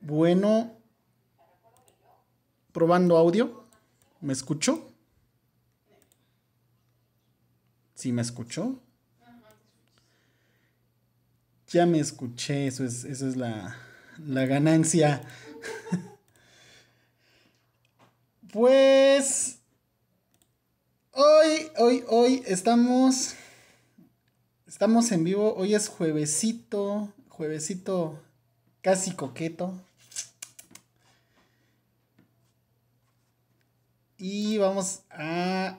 Bueno, probando audio. ¿Me escucho? ¿Sí me escuchó? Ya me escuché, eso es, es la, la ganancia. pues hoy, hoy, hoy estamos Estamos en vivo, hoy es juevesito, juevesito casi coqueto. Y vamos a...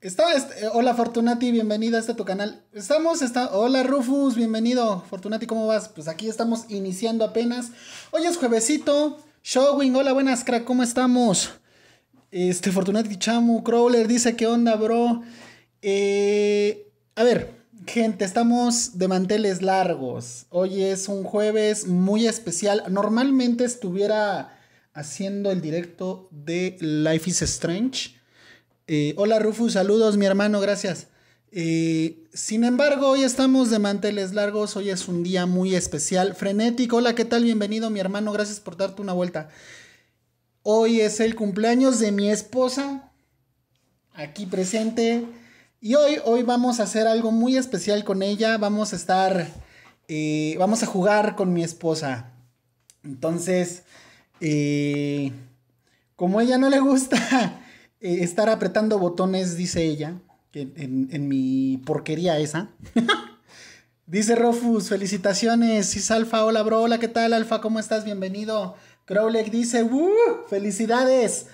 Este, eh, hola Fortunati, bienvenido a este tu canal. Estamos, está, hola Rufus, bienvenido. Fortunati, ¿cómo vas? Pues aquí estamos iniciando apenas. Hoy es juevesito. Showing, hola, buenas crack, ¿cómo estamos? Este, Fortunati chamo, Crawler, dice, ¿qué onda, bro? Eh, a ver, Gente, estamos de manteles largos. Hoy es un jueves muy especial. Normalmente estuviera haciendo el directo de Life is Strange. Eh, hola Rufus, saludos mi hermano, gracias. Eh, sin embargo, hoy estamos de manteles largos, hoy es un día muy especial. Frenético, hola, ¿qué tal? Bienvenido mi hermano, gracias por darte una vuelta. Hoy es el cumpleaños de mi esposa, aquí presente. Y hoy, hoy vamos a hacer algo muy especial con ella. Vamos a estar, eh, vamos a jugar con mi esposa. Entonces, eh, como a ella no le gusta eh, estar apretando botones, dice ella, en, en, mi porquería esa. dice Rofus, felicitaciones, es Alfa, hola bro, hola, ¿qué tal Alfa? ¿Cómo estás? Bienvenido. Crowley dice, ¡Felicidades! ¡Felicidades!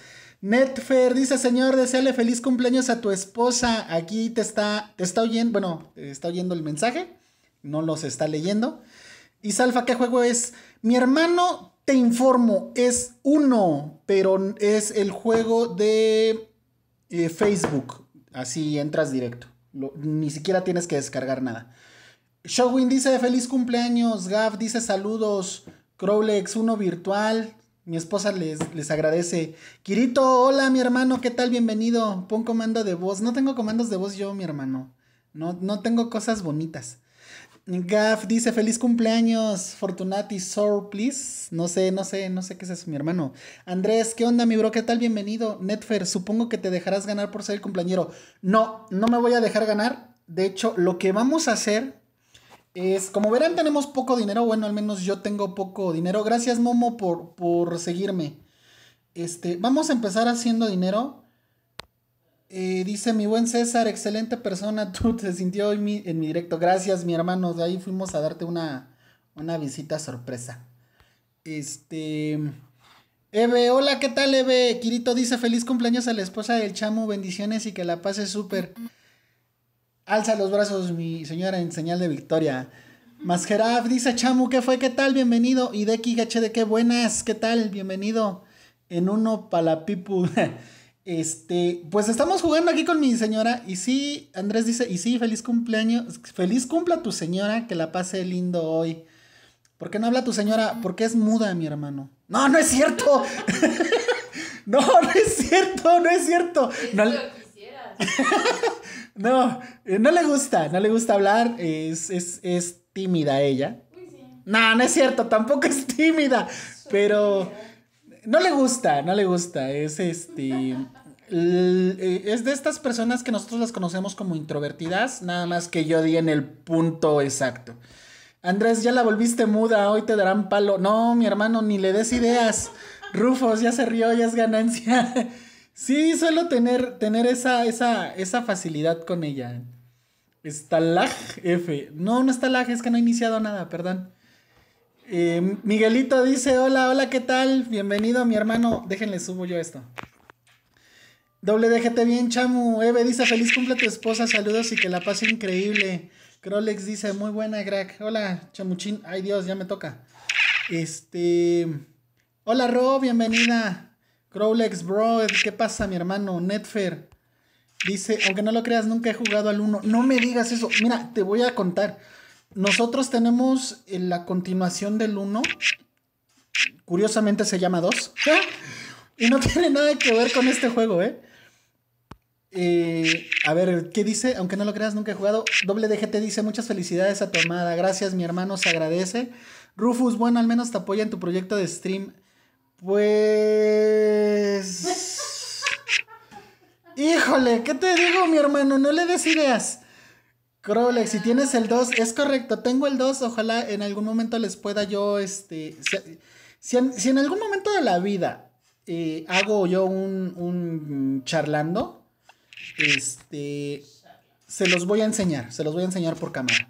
Netfer dice, señor, deseale feliz cumpleaños a tu esposa. Aquí te está, te está oyendo, bueno, está oyendo el mensaje, no los está leyendo. Y Salfa, ¿qué juego es? Mi hermano, te informo, es uno, pero es el juego de eh, Facebook. Así entras directo. ni siquiera tienes que descargar nada. Showin dice, feliz cumpleaños. Gav dice, saludos. Crowlex, uno virtual. Mi esposa les, les agradece. Kirito, hola mi hermano, ¿qué tal? Bienvenido. Pon comando de voz. No tengo comandos de voz yo, mi hermano. No, no tengo cosas bonitas. Gaf dice, feliz cumpleaños, Fortunati Sor, please. No sé, no sé, no sé qué es eso, mi hermano. Andrés, ¿qué onda, mi bro? ¿Qué tal? Bienvenido. Netfer, supongo que te dejarás ganar por ser el cumpleañero. No, no me voy a dejar ganar. De hecho, lo que vamos a hacer es, como verán, tenemos poco dinero. Bueno, al menos yo tengo poco dinero. Gracias, Momo, por, por seguirme. Este, vamos a empezar haciendo dinero. Eh, dice mi buen César, excelente persona. Tú te sintió en mi, en mi directo. Gracias, mi hermano. De ahí fuimos a darte una, una visita sorpresa. Este. Eve, hola, ¿qué tal, Eve? Quirito dice: Feliz cumpleaños a la esposa del chamo. Bendiciones y que la pase súper. Alza los brazos, mi señora, en señal de victoria. Masjeraf dice, Chamu, ¿qué fue? ¿Qué tal? Bienvenido. Y de Gache de qué buenas, ¿qué tal? Bienvenido. En uno Para la Este, pues estamos jugando aquí con mi señora. Y sí, Andrés dice, y sí, feliz cumpleaños. Feliz cumpla tu señora, que la pase lindo hoy. ¿Por qué no habla tu señora? Porque es muda, mi hermano. No, no es cierto. no, no es cierto, no es cierto. No, lo quisieras. No, eh, no le gusta, no le gusta hablar, es, tímida ella. No, no es cierto, tampoco es tímida, pero no le gusta, no le gusta, es este... Eh, es de estas personas que nosotros las conocemos como introvertidas, nada más que yo di en el punto exacto. Andrés, ya la volviste muda, hoy te darán palo. No, mi hermano, ni le des ideas. Rufos, ya se rió, ya es ganancia. Sí, suelo tener, tener esa, esa, facilidad con ella. Estalag F. No, no está es que no he iniciado nada, perdón. Eh, Miguelito dice: Hola, hola, ¿qué tal? Bienvenido, mi hermano. Déjenle, subo yo esto. Doble, déjate bien, chamu. Eve dice: Feliz cumple tu esposa, saludos y que la pase increíble. Crolex dice: Muy buena, Greg. Hola, chamuchín. Ay, Dios, ya me toca. Este. Hola, Ro, bienvenida. Crowlex Bro, ¿qué pasa, mi hermano? Netfer. Dice, aunque no lo creas, nunca he jugado al 1. No me digas eso. Mira, te voy a contar. Nosotros tenemos eh, la continuación del 1. Curiosamente se llama 2. Y no tiene nada que ver con este juego, ¿eh? ¿eh? A ver, ¿qué dice? Aunque no lo creas, nunca he jugado. Doble DGT dice, muchas felicidades a tu amada. Gracias, mi hermano, se agradece. Rufus, bueno, al menos te apoya en tu proyecto de stream. Pues... Híjole, ¿qué te digo, mi hermano? No le des ideas. Crowlex, si tienes el 2, es correcto, tengo el 2, ojalá en algún momento les pueda yo, este, si, en, algún momento de la vida eh, hago yo un, un charlando, este, se los voy a enseñar, se los voy a enseñar por cámara.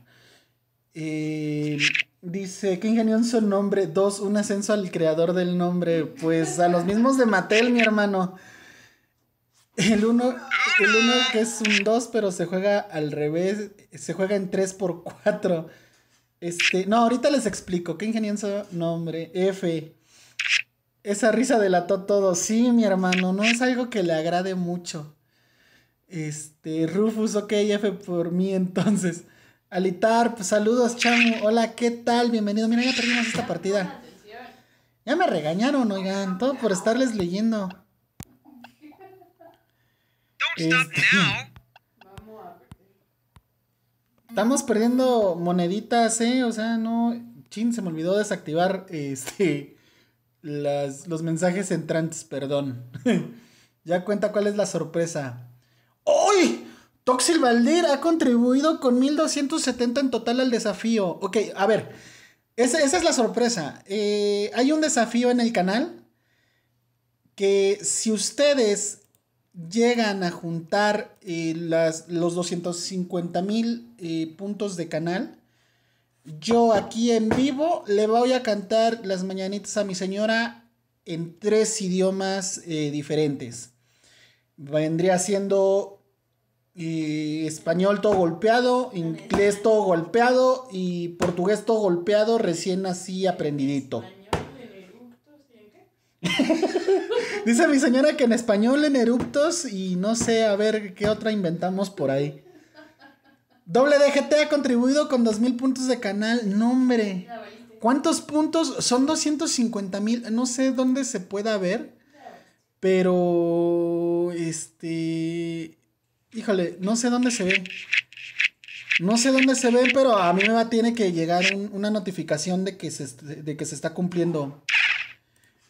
Eh, Dice, qué ingenioso nombre. Dos, un ascenso al creador del nombre. Pues a los mismos de Mattel, mi hermano. El uno, el uno que es un dos, pero se juega al revés. Se juega en tres por cuatro. Este, no, ahorita les explico. Qué ingenioso nombre. F. Esa risa delató todo. Sí, mi hermano, no es algo que le agrade mucho. Este, Rufus, ok, F por mí entonces. Alitar, pues, saludos, chamo, Hola, ¿qué tal? Bienvenido. Mira, ya perdimos esta partida. Ya me regañaron, oigan, todo por estarles leyendo. Este, estamos perdiendo moneditas, ¿eh? O sea, no. Chin, se me olvidó desactivar este, los mensajes entrantes, perdón. ya cuenta cuál es la sorpresa. ¡Uy! Toxil Valdir ha contribuido con 1270 en total al desafío. Ok, a ver. Esa, es la sorpresa. Eh, hay un desafío en el canal que si ustedes llegan a juntar eh, las, los 250,000 eh, puntos de canal, yo aquí en vivo le voy a cantar las mañanitas a mi señora en tres idiomas diferentes. Vendría siendo y español todo golpeado, inglés todo golpeado y portugués todo golpeado, recién así aprendidito. Dice mi señora que en español en eruptos y no sé, a ver qué otra inventamos por ahí. Doble DGT ha contribuido con 2.000 puntos de canal. nombre. ¿Cuántos puntos? Son 250 mil. No sé dónde se pueda ver. Pero, este híjole, no sé dónde se ve. No sé dónde se ve, pero a mí me va, tiene que llegar una notificación de que se, de que se está cumpliendo.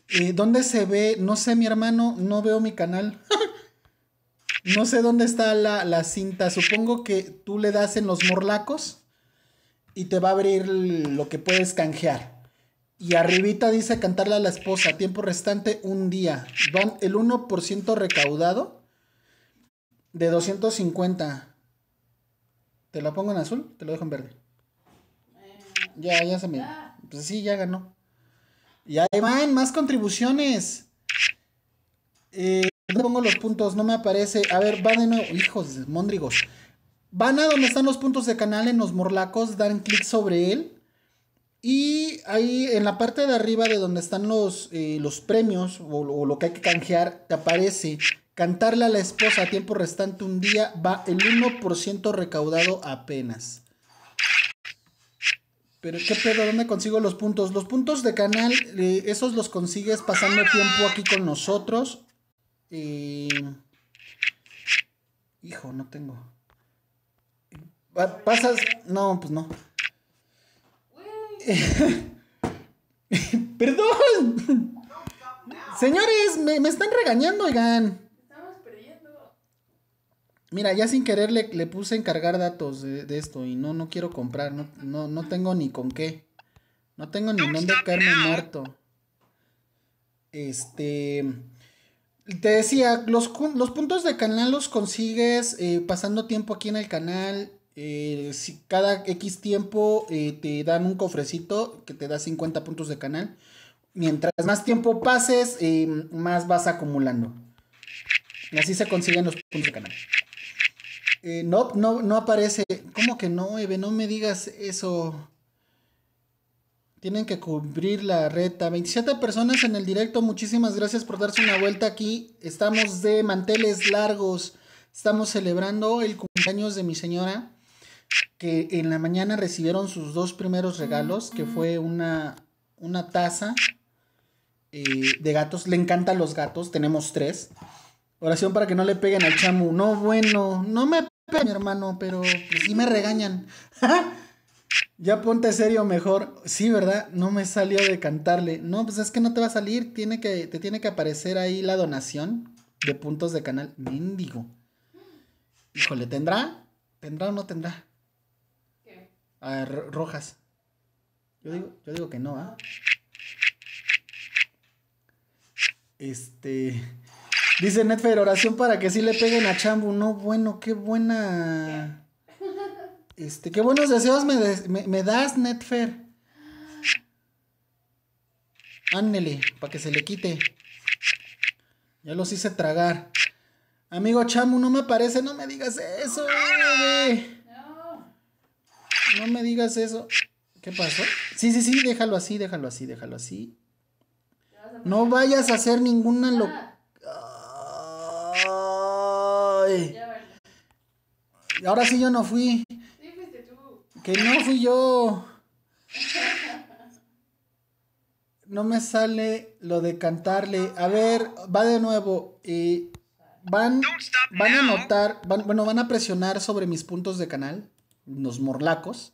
Eh, ¿Dónde se ve? No sé, mi hermano, no veo mi canal. no sé dónde está la, la, cinta. Supongo que tú le das en los morlacos y te va a abrir lo que puedes canjear. Y arribita dice cantarle a la esposa, tiempo restante, un día. Van el 1% recaudado de 250. ¿Te la pongo en azul? Te lo dejo en verde. Ya, ya se me. Pues sí, ya ganó. Y ahí van, más contribuciones. Eh, pongo los puntos, no me aparece. A ver, van de nuevo. Hijos de Mondrigos. Van a donde están los puntos de canal en los morlacos, dan clic sobre él. Y ahí en la parte de arriba de donde están los, eh, los premios o, o, lo que hay que canjear, te aparece Cantarle a la esposa a tiempo restante un día va el 1% recaudado apenas. Pero qué pedo, ¿dónde consigo los puntos? Los puntos de canal, eh, esos los consigues pasando tiempo aquí con nosotros. Eh, hijo, no tengo. Pasas. No, pues no. Perdón. Señores, me, me están regañando, oigan. Mira, ya sin querer le, le puse encargar datos de, esto y no, no quiero comprar, no, no, no tengo ni con qué. No tengo ni dónde caerme muerto. Este. Te decía, los, los puntos de canal los consigues eh, pasando tiempo aquí en el canal. Eh, si cada X tiempo eh, te dan un cofrecito que te da 50 puntos de canal. Mientras más tiempo pases, más vas acumulando. Y así se consiguen los puntos de canal. Eh, no, no, no aparece. ¿Cómo que no, Eve? No me digas eso. Tienen que cubrir la reta. 27 personas en el directo. Muchísimas gracias por darse una vuelta aquí. Estamos de manteles largos. Estamos celebrando el cumpleaños de mi señora. Que en la mañana recibieron sus dos primeros regalos. Que fue una, una taza eh, de gatos. Le encantan los gatos. Tenemos tres. Oración para que no le peguen al chamu. No, bueno, no me mi hermano, pero pues, sí me regañan. ya ponte serio mejor. Sí, ¿verdad? No me salió de cantarle. No, pues es que no te va a salir. Tiene que, te tiene que aparecer ahí la donación de puntos de canal. Mendigo. Híjole, ¿tendrá? ¿Tendrá o no tendrá? ¿Qué? A rojas. Yo digo, yo digo que no, ¿ah? ah. Este. Dice Netfer, oración para que sí le peguen a Chambu. No, bueno, qué buena. Este, qué buenos deseos me, das, Netfer. Ándele, para que se le quite. Ya los hice tragar. Amigo Chamu, no me parece, no me digas eso, No me digas eso. ¿Qué pasó? Sí, sí, sí, déjalo así, déjalo así, déjalo así. No vayas a hacer ninguna locura. Ahora sí yo no fui. Que no fui yo. No me sale lo de cantarle. A ver, va de nuevo. Y van, van a notar, bueno, van a presionar sobre mis puntos de canal, los morlacos,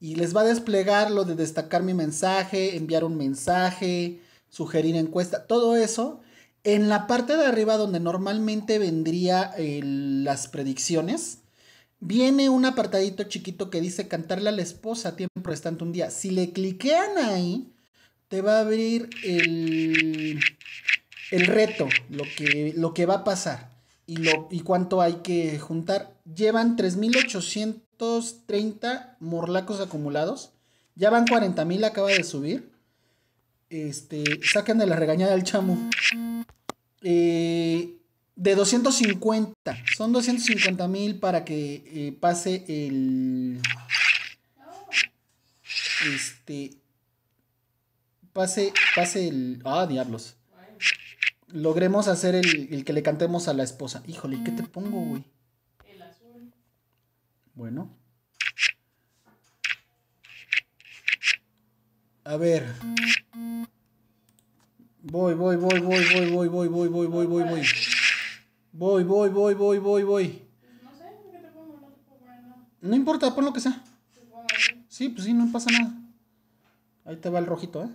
y les va a desplegar lo de destacar mi mensaje, enviar un mensaje, sugerir encuesta, todo eso en la parte de arriba donde normalmente vendría las predicciones, viene un apartadito chiquito que dice cantarle a la esposa a tiempo restante un día. Si le cliquean ahí, te va a abrir el, el reto, lo que, lo que va a pasar y, lo, y cuánto hay que juntar. Llevan 3.830 morlacos acumulados. Ya van 40.000, acaba de subir. Este, de la regañada al chamo. Eh, de 250. Son 250 mil para que eh, pase el. Este. Pase, pase el. Ah, diablos. Logremos hacer el, el que le cantemos a la esposa. Híjole, ¿qué te pongo, güey? El azul. Bueno. A ver. Voy, voy, voy, voy, voy, voy, voy, voy, voy, voy, voy, voy. Voy, voy, voy, voy, voy, voy. No sé, ¿qué te pongo? No puedo poner nada. No importa, pon lo que sea. Sí, pues sí, no pasa nada. Ahí te va el rojito, ¿eh?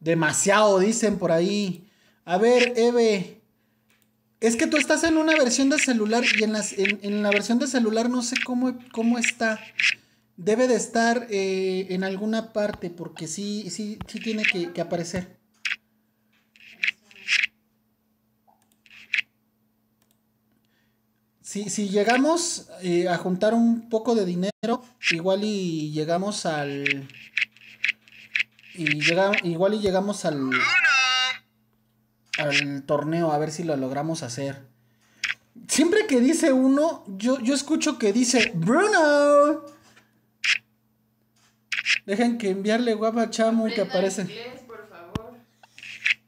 Demasiado, dicen por ahí. A ver, Eve. Es que tú estás en una versión de celular y en, la versión de celular no sé cómo, cómo está. Debe de estar eh, en alguna parte porque sí, sí, sí tiene que, aparecer. Si, llegamos eh, a juntar un poco de dinero, igual y llegamos al... Y igual y llegamos al... Al torneo, a ver si lo logramos hacer. Siempre que dice uno, yo, yo escucho que dice, Bruno. Dejen que enviarle guapa chamo y que aparece. por favor.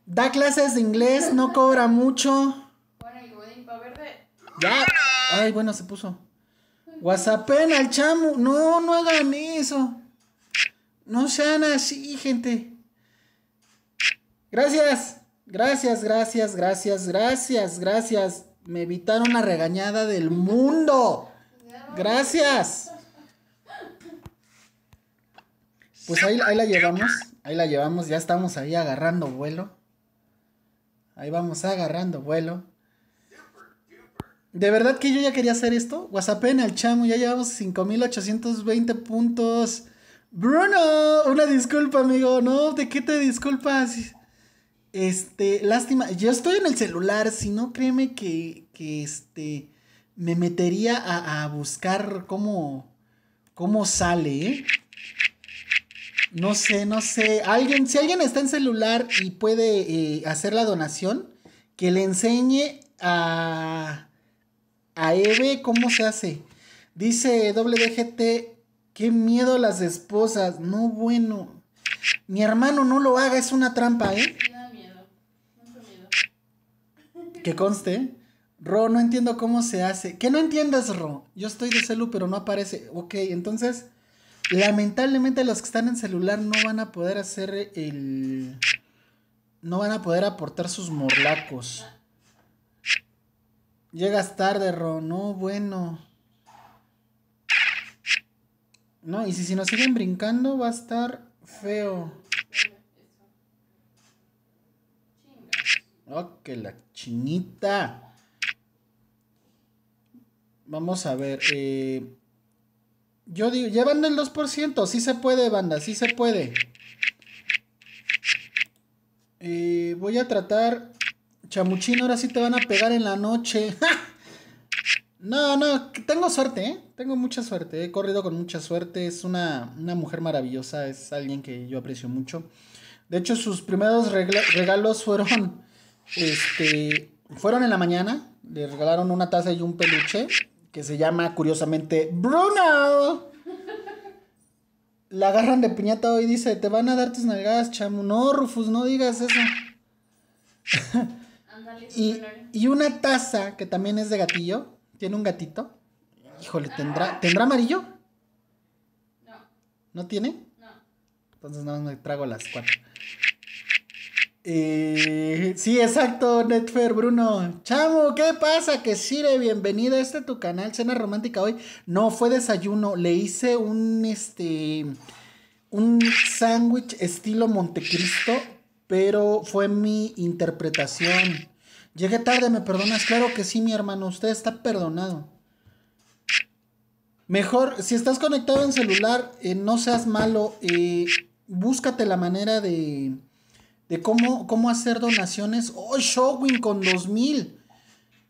Da clases de inglés, no cobra mucho. Bueno, verde. Ya. Ay, bueno, se puso. WhatsAppen al chamo. No, no hagan eso. No sean así, gente. Gracias. Gracias, gracias, gracias, gracias, gracias. Me evitaron la regañada del mundo. Gracias. Pues ahí, la llevamos, ahí la llevamos, ya estamos ahí agarrando vuelo. Ahí vamos agarrando vuelo. De verdad que yo ya quería hacer esto. WhatsApp en el chamo, ya llevamos 5820 puntos. Bruno, una disculpa, amigo. No, ¿de qué te disculpas? Este, lástima. Yo estoy en el celular, si no, créeme que, que este, me metería a, a buscar cómo, cómo sale, ¿eh? No sé, no sé. Alguien, si alguien está en celular y puede eh, hacer la donación, que le enseñe a, a Eve cómo se hace. Dice WGT, qué miedo las esposas. No bueno. Mi hermano no lo haga, es una trampa, ¿eh? Que conste, Ro, no entiendo cómo se hace. Que no entiendas, Ro. Yo estoy de celu, pero no aparece. Ok, entonces Lamentablemente los que están en celular no van a poder hacer el... No van a poder aportar sus morlacos. Llegas tarde, Ron. No, bueno. No, y si, nos siguen brincando va a estar feo. Ok, la chinita. Vamos a ver. Eh... Yo digo, llevan el 2%, sí se puede, banda, sí se puede. Eh, voy a tratar. Chamuchino, ahora sí te van a pegar en la noche. No, no, tengo suerte, ¿eh? Tengo mucha suerte. He corrido con mucha suerte. Es una, mujer maravillosa. Es alguien que yo aprecio mucho. De hecho, sus primeros regalos fueron. Este. Fueron en la mañana. Le regalaron una taza y un peluche que se llama curiosamente Bruno. La agarran de piñata hoy y dice, te van a dar tus nalgadas, chamo. No, Rufus, no digas eso. y, y, una taza que también es de gatillo, tiene un gatito. Híjole, ¿tendrá, ¿tendrá amarillo? No. ¿No tiene? No. Entonces nada no, me trago las cuatro. Eh, sí, exacto, Netfer Bruno. Chamo, ¿qué pasa? Que sirve, bienvenido a este tu canal, Cena Romántica hoy. No fue desayuno, le hice un este un sándwich estilo Montecristo, pero fue mi interpretación. Llegué tarde, ¿me perdonas? Claro que sí, mi hermano, usted está perdonado. Mejor, si estás conectado en celular, eh, no seas malo, eh, búscate la manera de de cómo, cómo hacer donaciones. ¡Oh, showwin con 2000!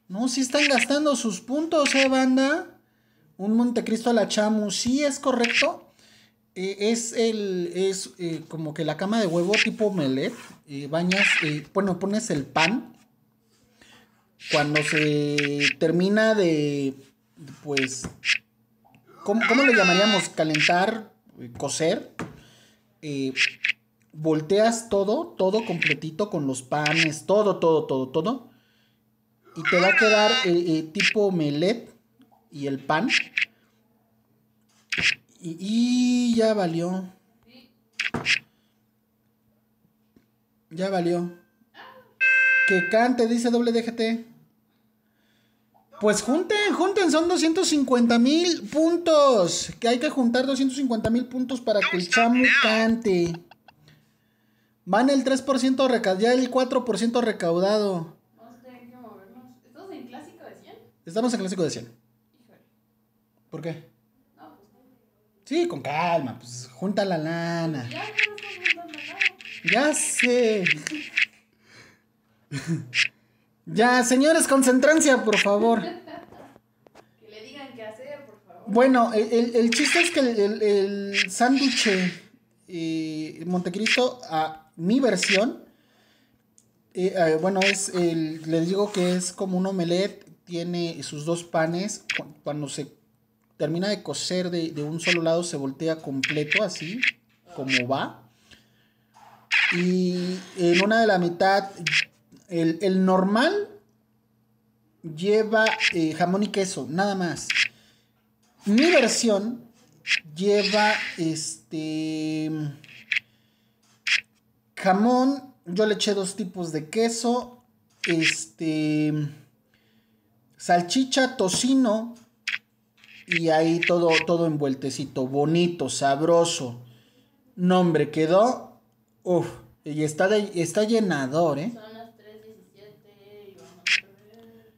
No, si están gastando sus puntos, ¿eh, banda? Un Montecristo a la Chamu, sí, es correcto. Eh, es el, es eh, como que la cama de huevo tipo melet. Eh, bañas, bueno, pones el pan. Cuando se termina de, pues, ¿cómo, le llamaríamos? Calentar, cocer volteas todo, todo completito con los panes, todo, todo, todo, todo. Y te va a quedar eh, eh, tipo melet y el pan. Y, ya valió. Ya valió. Que cante, dice doble DGT. Pues junten, junten, son 250 mil puntos. Que hay que juntar 250 mil puntos para que el chamo cante. Van el 3% recaudado, ya el 4% recaudado. Vamos a tener que movernos. ¿Estamos en clásico de 100? Estamos en clásico de 100. ¿Por qué? No, pues. Sí, con calma, pues junta la lana. Ya, ya sé. ya, señores, concentrancia, por favor. que le digan qué hacer, por favor. Bueno, el, chiste es que el, sándwich eh, Montecristo a, ah, mi versión, eh, eh, bueno, es les digo que es como un omelette, tiene sus dos panes, cuando se termina de cocer de, un solo lado se voltea completo así, como va. Y en una de la mitad, el, normal lleva eh, jamón y queso, nada más. Mi versión lleva este Jamón, yo le eché dos tipos de queso, este, salchicha, tocino y ahí todo, todo envueltecito, bonito, sabroso. Nombre, quedó, uff, y está, está llenador, ¿eh? Son las 3.17 y vamos a ver.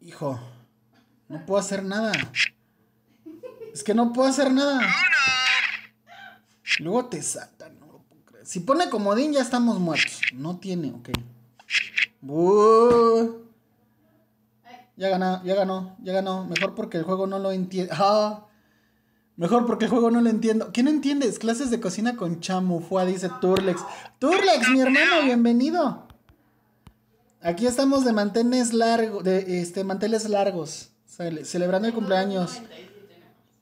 Hijo, no puedo hacer nada. Es que no puedo hacer nada. Luego te saltan. Si pone comodín, ya estamos muertos. No tiene, ok. Ya ganó, ya ganó, ya ganó. Mejor porque el juego no lo entiende. Ah. Mejor porque el juego no lo entiendo. ¿Qué no entiendes? Clases de cocina con chamufua, dice Turlex. Turlex, mi hermano, bienvenido. Aquí estamos de manteles largos, de este, manteles largos, celebrando el cumpleaños.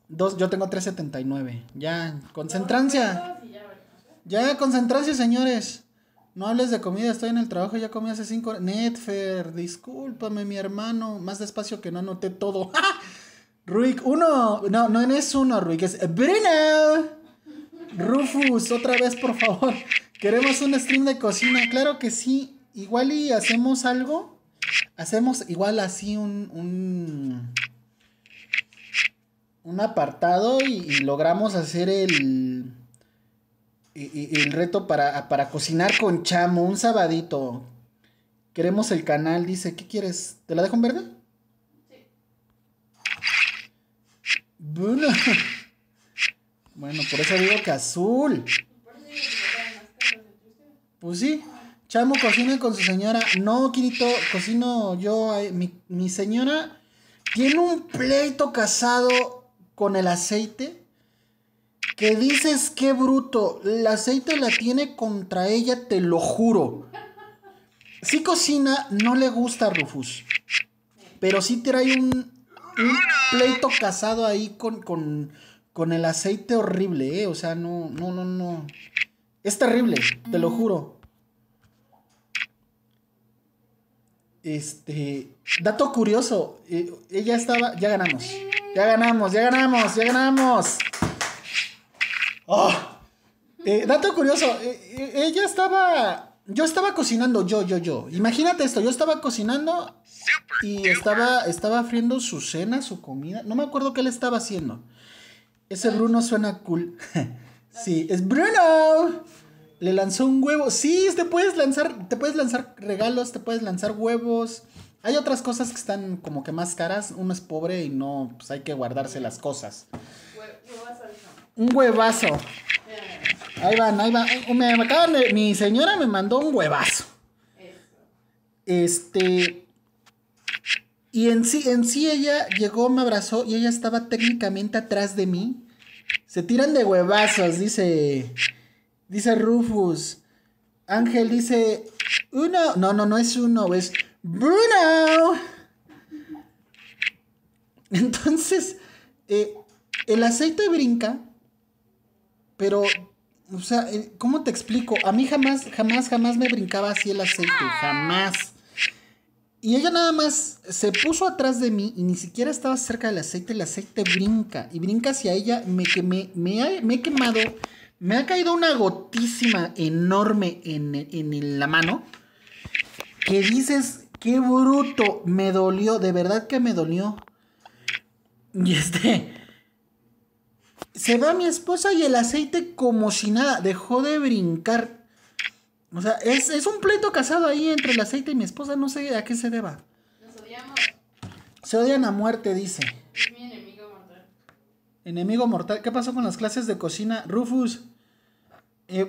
Dos, yo tengo 379. Ya, concentrancia. Ya, concentrarse, señores. No hables de comida, estoy en el trabajo, ya comí hace cinco horas. Netfer, discúlpame, mi hermano. Más despacio que no anoté todo. Ruik, uno. No, no es uno, Ruik, es Brina. Rufus, otra vez, por favor. Queremos un stream de cocina. Claro que sí. Igual y hacemos algo. Hacemos igual así un. un, apartado y logramos hacer el y, el reto para, cocinar con chamo, un sabadito. Queremos el canal, dice, ¿qué quieres? ¿Te la dejo en verde? Sí. Bueno, por eso digo que azul. Pues sí. Chamo cocina con su señora. No, Kirito, cocino yo. Mi, mi señora tiene un pleito casado con el aceite que dices, qué bruto. El aceite la tiene contra ella, te lo juro. Si cocina, no le gusta a Rufus. Pero sí trae un, un pleito casado ahí con, con, con el aceite horrible, ¿eh? O sea, no, no, no, no. Es terrible, te lo juro. Este. Dato curioso. Eh, ella estaba. Ya ganamos. Ya ganamos, ya ganamos, ya ganamos. Oh. dato curioso, eh, eh, ella estaba, yo estaba cocinando, yo, yo, yo. Imagínate esto, yo estaba cocinando y estaba, estaba friendo su cena, su comida. No me acuerdo qué le estaba haciendo. Ese Bruno suena cool. sí, es Bruno. Le lanzó un huevo. Sí, te puedes lanzar, te puedes lanzar regalos, te puedes lanzar huevos. Hay otras cosas que están como que más caras. Uno es pobre y no, pues hay que guardarse las cosas un huevazo. Ahí van, ahí van. Eh, me mi señora me mandó un huevazo. Este. Y en sí, en sí ella llegó, me abrazó y ella estaba técnicamente atrás de mí. Se tiran de huevazos, dice. Dice Rufus. Ángel dice. Uno. No, no, no es uno, es Bruno. Entonces, eh, el aceite brinca pero, o sea, eh, ¿cómo te explico? A mí jamás, jamás, jamás me brincaba así el aceite. Jamás. Y ella nada más se puso atrás de mí y ni siquiera estaba cerca del aceite. El aceite brinca y brinca hacia ella. Me, quemé, me, me he quemado. Me ha caído una gotísima enorme en, en, la mano. Que dices, qué bruto. Me dolió, de verdad que me dolió. Y este, se va mi esposa y el aceite como si nada, dejó de brincar. O sea, es, un pleito casado ahí entre el aceite y mi esposa, no sé a qué se deba. Nos odiamos. Se odian a muerte, dice. Es mi enemigo mortal. ¿Qué pasó con las clases de cocina? Rufus. Eh,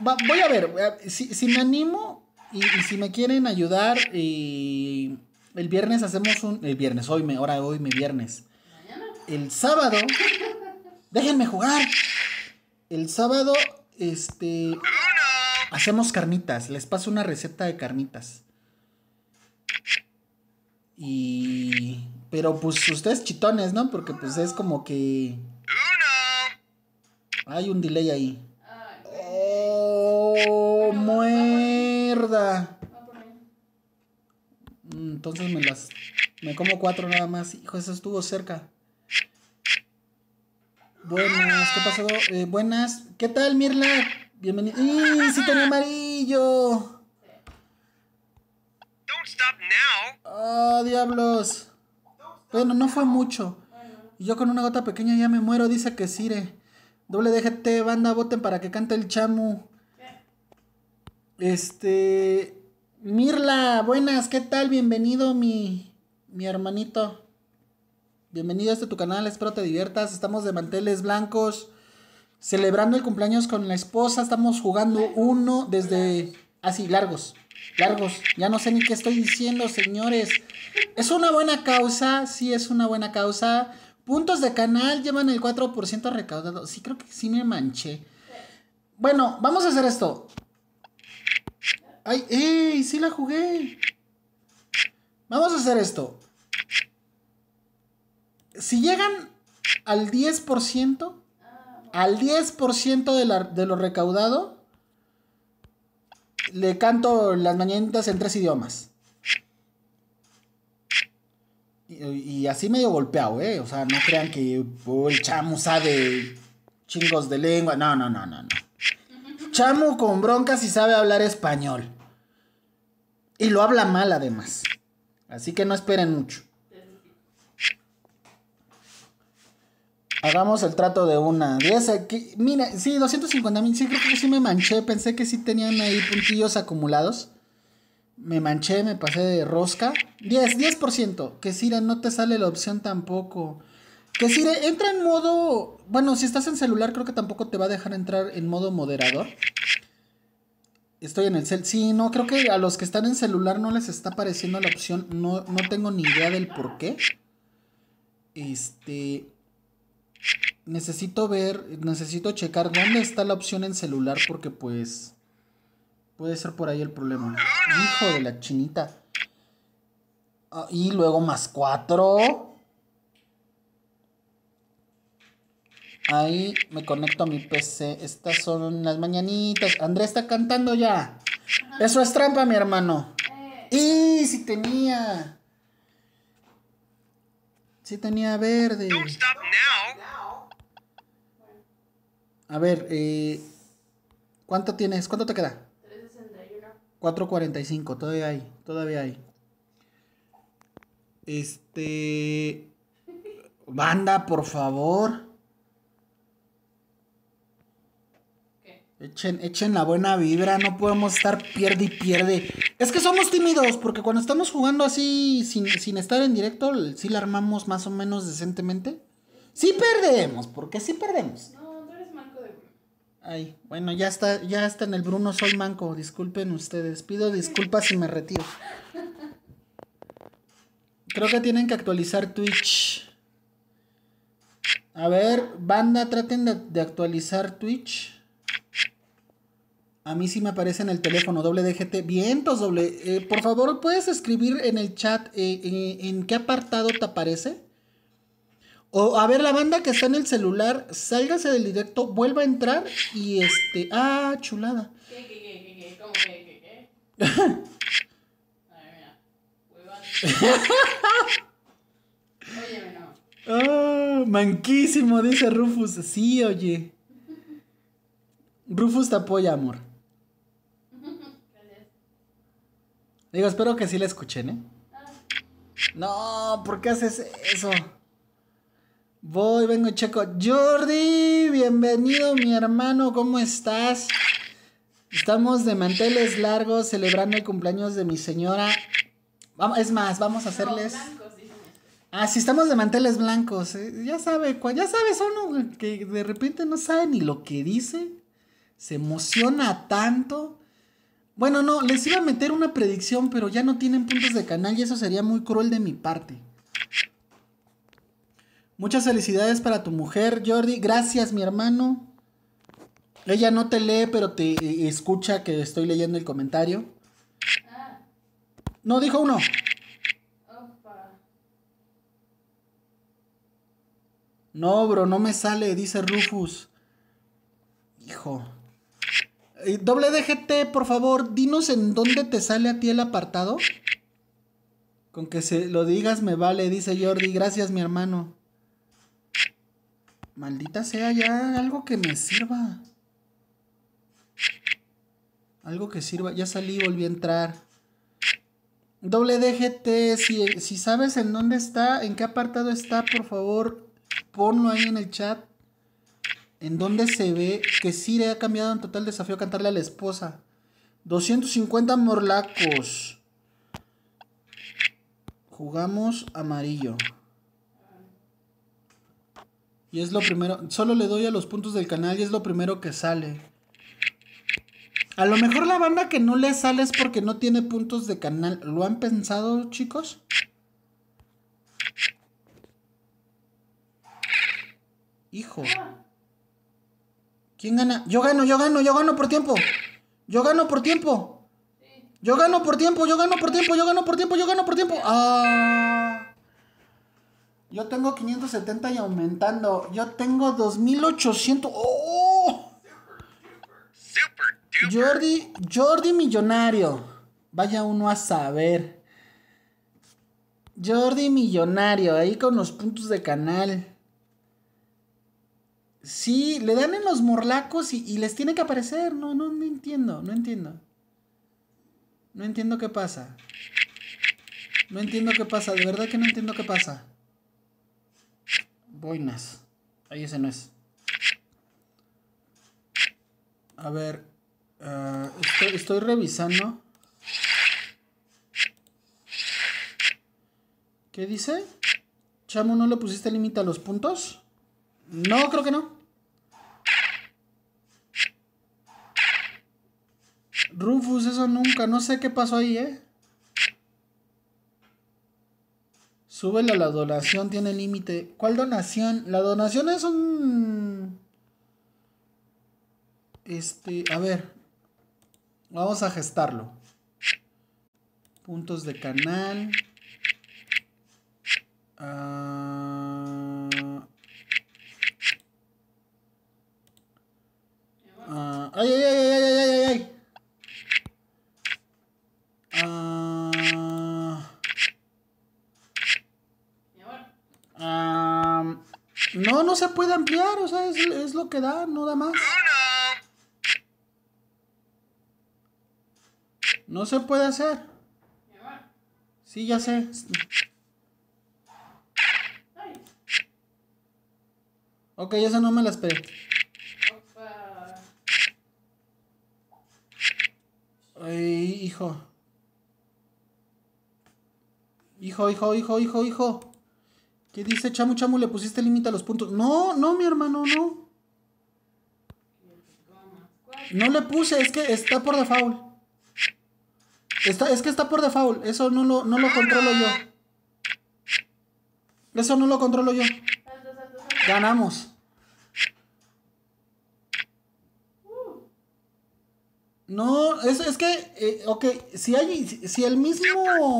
voy a ver, eh, si, me animo y, si me quieren ayudar, el viernes hacemos un... El viernes, hoy me, ahora hoy mi viernes. El sábado Déjenme jugar. El sábado, este. Hacemos carnitas. Les paso una receta de carnitas. Y. Pero pues ustedes chitones, ¿no? Porque pues es como que. Hay un delay ahí. ¡Oh! ¡Muerda! Mm, entonces me las. Me como cuatro nada más. Hijo, eso estuvo cerca. Buenas, ¿qué pasó? Eh, buenas, ¿qué tal Mirla? Bienvenido. ¡Y ¡Eh, sí tenía amarillo! ¡Oh, diablos! Bueno, no fue mucho. Yo con una gota pequeña ya me muero, dice que Sire. Doble DGT, banda, voten para que cante el chamu. Este. Mirla, buenas, ¿qué tal? Bienvenido, mi, mi hermanito. Bienvenido a este tu canal, espero te diviertas. Estamos de manteles blancos, celebrando el cumpleaños con la esposa. Estamos jugando uno desde... Así, ah, largos. Largos. Ya no sé ni qué estoy diciendo, señores. Es una buena causa, sí es una buena causa. Puntos de canal llevan el 4% recaudado. Sí, creo que sí me manché. Bueno, vamos a hacer esto. ¡Ay, ey! Sí la jugué. Vamos a hacer esto si llegan al 10%, al 10% de, lo recaudado, le canto las mañanitas en tres idiomas. Y, así medio golpeado, ¿eh? O sea, no crean que el chamo sabe chingos de lengua. No, no, no, no, no. Chamo con broncas y sabe hablar español. Y lo habla mal además. Así que no esperen mucho. Hagamos el trato de una. 10 aquí. Mira, sí, 250 mil. Sí, creo que sí me manché. Pensé que sí tenían ahí puntillos acumulados. Me manché, me pasé de rosca. 10, 10%. Que Sire, no te sale la opción tampoco. Que Sire, entra en modo. Bueno, si estás en celular, creo que tampoco te va a dejar entrar en modo moderador. Estoy en el cel. Sí, no, creo que a los que están en celular no les está apareciendo la opción. No, no tengo ni idea del por qué. Este necesito ver, necesito checar dónde está la opción en celular porque pues puede ser por ahí el problema. Hijo de la chinita. Ah, y luego más cuatro. Ahí me conecto a mi PC. Estas son las mañanitas. Andrés está cantando ya. Eso es trampa, mi hermano. Eh. Y si tenía. Sí tenía verde. A ver, eh, ¿cuánto tienes? ¿Cuánto te queda? 445, todavía hay, todavía hay. Este... Banda, por favor. Echen, la buena vibra, no podemos estar pierde y pierde. Es que somos tímidos, porque cuando estamos jugando así, sin, estar en directo, Si la armamos más o menos decentemente. Sí perdemos, porque sí perdemos. No, tú eres manco de Bruno. Ay, bueno, ya está, ya está en el Bruno, soy manco, disculpen ustedes. Pido disculpas si me retiro. Creo que tienen que actualizar Twitch. A ver, banda, traten de actualizar Twitch. A mí sí me aparece en el teléfono doble DGT. Vientos doble. Eh, por favor, ¿puedes escribir en el chat eh, eh, en qué apartado te aparece? O a ver, la banda que está en el celular, sálgase del directo, vuelva a entrar y este. Ah, chulada. ¿Qué, qué, qué, qué, qué? ¿Cómo qué, qué, qué? a ver, mira. Óyeme, no. Ah, manquísimo, dice Rufus. Sí, oye. Rufus te apoya, amor. Digo, espero que sí la escuchen, ¿eh? No, ¿por qué haces eso? Voy, vengo, checo. Jordi, bienvenido mi hermano, ¿cómo estás? Estamos de manteles largos celebrando el cumpleaños de mi señora. Vamos, es más, vamos a hacerles... Ah, sí, estamos de manteles blancos. ¿eh? Ya sabe, ya sabes uno que de repente no sabe ni lo que dice. Se emociona tanto. Bueno, no, les iba a meter una predicción, pero ya no tienen puntos de canal y eso sería muy cruel de mi parte. Muchas felicidades para tu mujer, Jordi. Gracias, mi hermano. Ella no te lee, pero te eh, escucha que estoy leyendo el comentario. No, dijo uno. No, bro, no me sale, dice Rufus. Hijo. Eh, doble DGT, por favor, dinos en dónde te sale a ti el apartado. Con que se lo digas me vale, dice Jordi. Gracias, mi hermano. Maldita sea ya algo que me sirva. Algo que sirva. Ya salí, volví a entrar. Doble DGT, si, si sabes en dónde está, en qué apartado está, por favor, ponlo ahí en el chat en donde se ve que le ha cambiado en total desafío a cantarle a la esposa. 250 morlacos. Jugamos amarillo. Y es lo primero. Solo le doy a los puntos del canal y es lo primero que sale. A lo mejor la banda que no le sale es porque no tiene puntos de canal. ¿Lo han pensado, chicos? Hijo. Ah. Yo gano, yo gano, yo gano por tiempo. Yo gano por tiempo. Yo gano por tiempo, yo gano por tiempo, yo gano por tiempo, yo gano por tiempo. Ah. Yo tengo 570 y aumentando. Yo tengo 2800. ¡Oh! Jordi, Jordi Millonario. Vaya uno a saber. Jordi Millonario, ahí con los puntos de canal. Sí, le dan en los morlacos y, les tiene que aparecer. No, no, no entiendo, no entiendo. No entiendo qué pasa. No entiendo qué pasa, de verdad que no entiendo qué pasa. Boinas. Ahí ese no es. A ver. Eh, estoy, estoy, revisando. ¿Qué dice? Chamo, ¿no le pusiste límite a los puntos? No, creo que no. nunca. No sé qué pasó ahí, ¿eh? Súbele a la donación, tiene límite. ¿Cuál donación? La donación es un... Este, a ver. Vamos a gestarlo. Puntos de canal. Ah, ah, ay, ay, ay, ay, ay, ay, ay no, no se puede ampliar, o sea, es, es lo que da, no da más. No se puede hacer. Sí, ya sé. Ok, esa no me la esperé. Ay, hijo. Hijo, hijo, hijo, hijo, hijo. ¿Qué dice Chamu Chamu? ¿Le pusiste límite a los puntos? No, no, mi hermano, no. No le puse, es que está por default. es que está por default. Eso no lo, no lo controlo yo. Eso no lo controlo yo. Ganamos. No, es, es que, eh, ok, si hay, si el mismo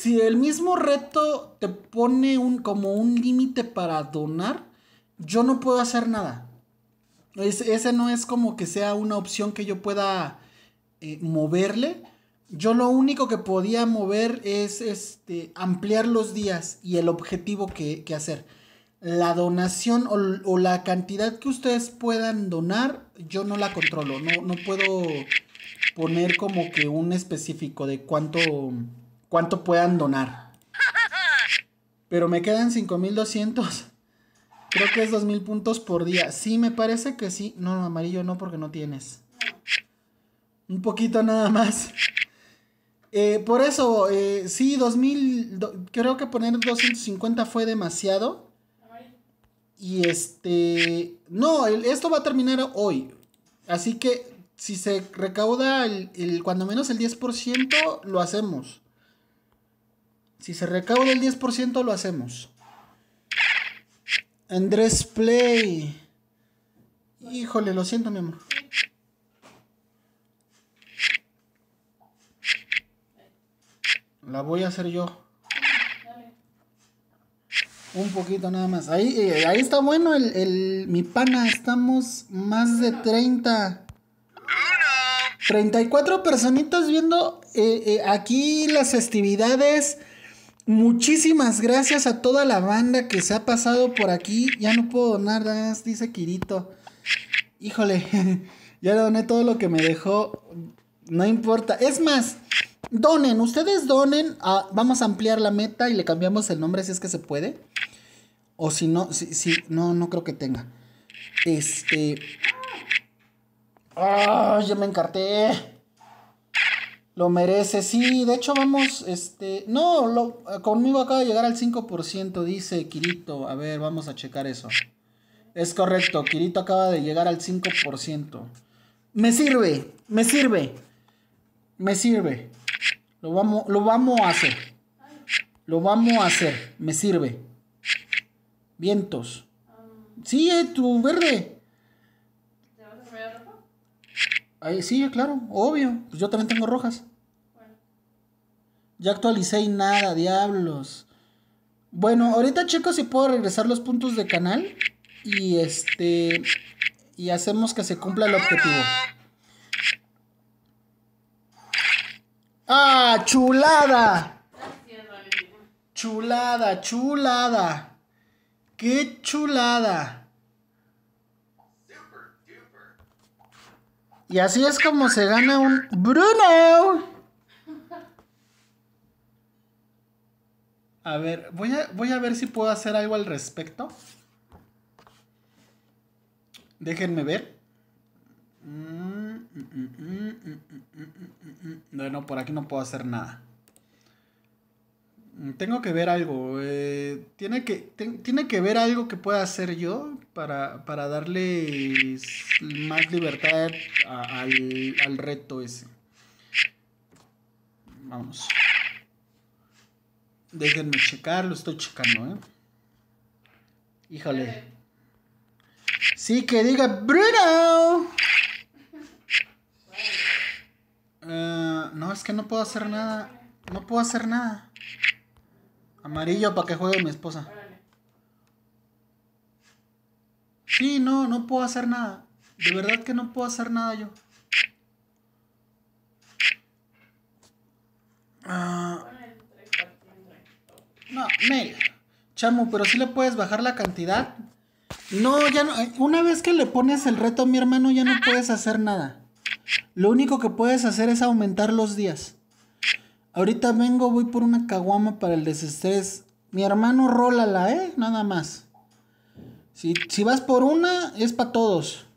si el mismo reto te pone un, como un límite para donar, yo no puedo hacer nada. Es, ese no es como que sea una opción que yo pueda eh, moverle. Yo lo único que podía mover es este, ampliar los días y el objetivo que, que hacer. La donación o, la cantidad que ustedes puedan donar, yo no la controlo. no puedo poner como que un específico de cuánto cuánto puedan donar. Pero me quedan 5200. Creo que es 2000 puntos por día. Sí, me parece que sí. No, amarillo no, porque no tienes. Un poquito nada más. Eh, por eso, eh, sí, 2000. creo que poner 250 fue demasiado. Y este. No, esto va a terminar hoy. Así que si se recauda el, el cuando menos el 10%, lo hacemos. Si se recauda el 10%, lo hacemos. Andrés Play. Híjole, lo siento, mi amor. La voy a hacer yo. Un poquito nada más. Ahí, eh, ahí está bueno el, mi pana. Estamos más de 30. 34 personitas viendo eh, eh, aquí las festividades Muchísimas gracias a toda la banda que se ha pasado por aquí. Ya no puedo donar, más, dice Kirito. Híjole, ya doné todo lo que me dejó. No importa. Es más, donen, ustedes donen. vamos a ampliar la meta y le cambiamos el nombre si es que se puede. O si no, si, no, no creo que tenga. Este. Ah, ya me encarté! Lo merece, sí, de hecho vamos, este, no, lo, conmigo acaba de llegar al 5%, dice Kirito, a ver, vamos a checar eso. Es correcto, Kirito acaba de llegar al 5%. Me sirve, me sirve, me sirve. Lo vamos, lo vamos a hacer. Lo vamos a hacer, me sirve. Vientos. Sí, eh, tu verde. Ahí sí, claro, obvio. Pues yo también tengo rojas. Ya actualicé y nada, diablos. Bueno, ahorita checo si puedo regresar los puntos de canal. Y este. Y hacemos que se cumpla el objetivo. ¡Ah, chulada! Chulada, chulada. ¡Qué chulada! Y así es como se gana un Bruno. A ver, voy a, voy a ver si puedo hacer algo al respecto. Déjenme ver. Bueno, por aquí no puedo hacer nada. Mm, tengo que ver algo. Eh, tiene, que, tiene que ver algo que pueda hacer yo para, para darle más libertad al, al, reto ese. Vamos. Déjenme checar, lo estoy checando, ¿eh? Híjole. Sí, que diga Bruno. Eh, no, es que no puedo hacer nada. No puedo hacer nada. Amarillo para que juegue mi esposa. Sí, no, no puedo hacer nada. De verdad que no puedo hacer nada yo. Ah, no, mira. Chamo, pero si le puedes bajar la cantidad. No, ya no. Eh, una vez que le pones el reto a mi hermano, ya no puedes hacer nada. Lo único que puedes hacer es aumentar los días. Ahorita vengo, voy por una caguama para el desestrés. Mi hermano, rólala, ¿eh? Nada más. Si, vas por una, es para todos.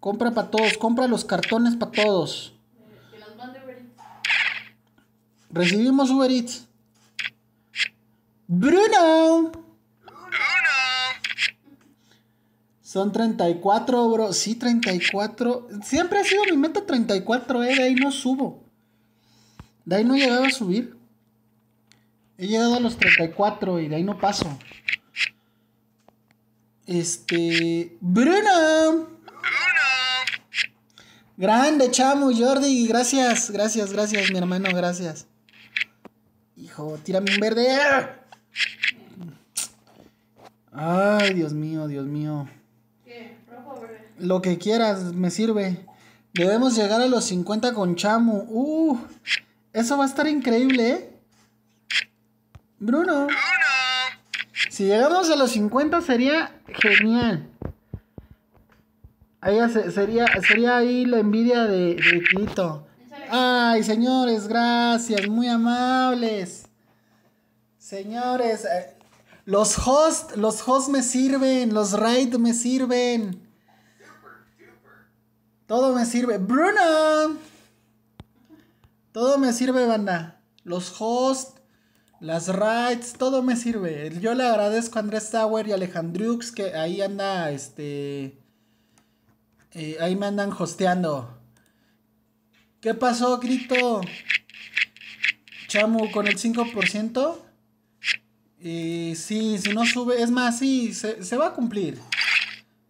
Compra para todos, compra los cartones para todos. Que las mande Uber Eats. Recibimos Uber Eats. Bruno. Son 34, bro. Sí, 34. Siempre ha sido mi meta 34, eh. De ahí no subo. De ahí no he llegado a subir. He llegado a los 34 y de ahí no paso. Este. Bruno. Grande, chamo, Jordi. Gracias, gracias, gracias, mi hermano, gracias. Hijo, tírame un verde. Ay, Dios mío, Dios mío. Lo que quieras, me sirve. Debemos llegar a los 50 con chamo. Uh. Eso va a estar increíble, ¿eh? Bruno. Si llegamos a los 50 sería genial. Ahí sería, sería ahí la envidia de, de Tito. Ay, señores, gracias, muy amables. Señores, eh, los hosts, los host me sirven, los raids me sirven. Todo me sirve. Bruno. Todo me sirve, banda. Los hosts, las rides, todo me sirve. Yo le agradezco a Andrés Tower y Alejandrux que ahí anda, este... Eh, ahí me andan hosteando. ¿Qué pasó, grito? Chamu, con el 5%. Y eh, sí, si no sube, es más, sí, se, va a cumplir.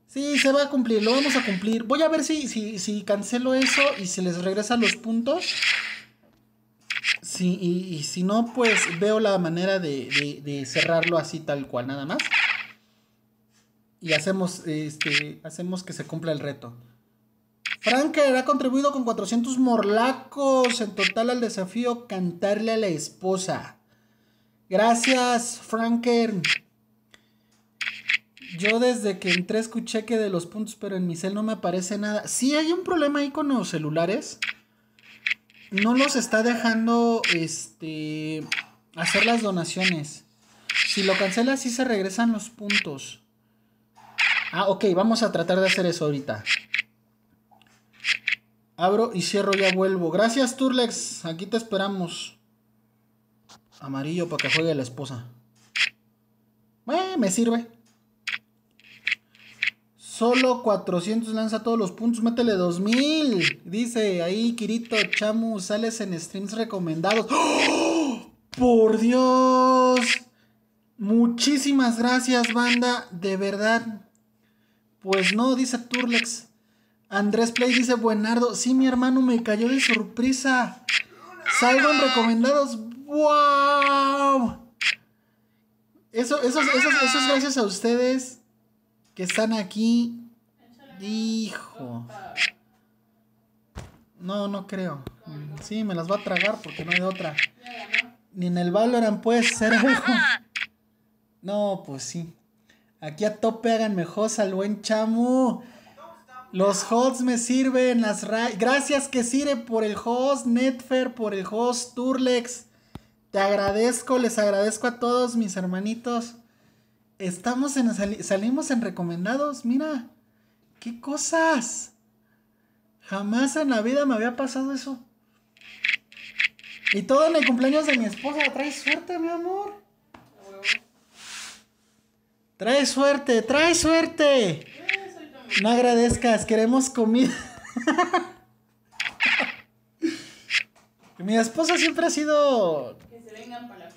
Sí, se va a cumplir, lo vamos a cumplir. Voy a ver si, si cancelo eso y se les regresa los puntos y, si no, pues veo la manera de, cerrarlo así tal cual, nada más. Y hacemos, este, hacemos que se cumpla el reto. Franker ha contribuido con 400 morlacos en total al desafío cantarle a la esposa. Gracias, Franker. Yo desde que entré escuché que de los puntos, pero en mi cel no me aparece nada. Sí, hay un problema ahí con los celulares no los está dejando este, hacer las donaciones. Si lo cancela, sí se regresan los puntos. Ah, ok, vamos a tratar de hacer eso ahorita. Abro y cierro, ya vuelvo. Gracias, Turlex. Aquí te esperamos. Amarillo para que juegue la esposa. Eh, me sirve. Solo 400 lanza todos los puntos, métele 2000. Dice ahí Kirito Chamu, sales en streams recomendados. ¡Oh! ¡Por Dios! Muchísimas gracias, banda, de verdad. Pues no, dice Turlex. Andrés Play dice, Buenardo, sí, mi hermano me cayó de sorpresa. Salgo en recomendados. ¡Wow! Eso, eso es gracias a ustedes que están aquí. Hijo. No, no creo. Sí, me las va a tragar porque no hay otra. Ni en el Valorant puede ser No, pues sí. Aquí a tope háganme host al buen chamo Los hosts me sirven, las Gracias que sirve por el host, Netfer, por el host, Turlex. Te agradezco, les agradezco a todos mis hermanitos. Estamos en salimos en recomendados, mira. ¡Qué cosas! Jamás en la vida me había pasado eso. Y todo en el cumpleaños de mi esposa. Trae suerte, mi amor. Trae suerte, trae suerte. No agradezcas, queremos comida. mi esposa siempre ha sido. Que se vengan para la